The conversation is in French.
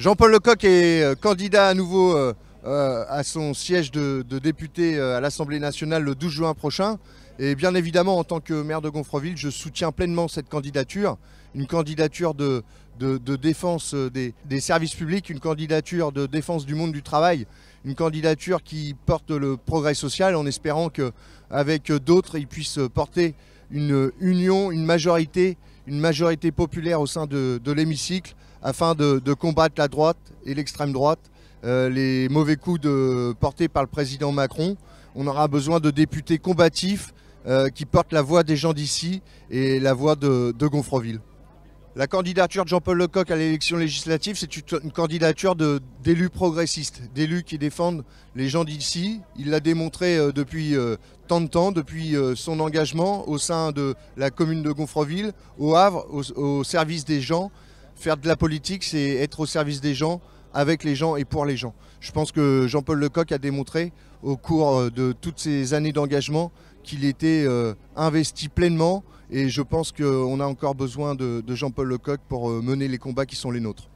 Jean-Paul Lecoq est euh, candidat à nouveau euh, euh, à son siège de, député à l'Assemblée nationale le 12 juin prochain. Et bien évidemment, en tant que maire de Gonfreville, je soutiens pleinement cette candidature, une candidature de, de, défense euh, des, services publics, une candidature de défense du monde du travail, une candidature qui porte le progrès social en espérant qu'avec d'autres, ils puissent porter une union, une majorité, une majorité populaire au sein de, l'hémicycle afin de, combattre la droite et l'extrême droite, euh, les mauvais coups de, portés par le président Macron. On aura besoin de députés combatifs, euh, qui porte la voix des gens d'ici et la voix de, de Gonfreville. La candidature de Jean-Paul Lecoq à l'élection législative, c'est une candidature d'élus progressistes, d'élus qui défendent les gens d'ici. Il l'a démontré euh, depuis euh, tant de temps, depuis son engagement au sein de la commune de Gonfreville, au Havre, au service des gens. Faire de la politique, c'est être au service des gens, avec les gens et pour les gens. Je pense que Jean-Paul Lecoq a démontré au cours euh, de toutes ces années d'engagement qu'il était euh, investi pleinement et je pense qu'on a encore besoin de, Jean-Paul Lecoq pour euh, mener les combats qui sont les nôtres.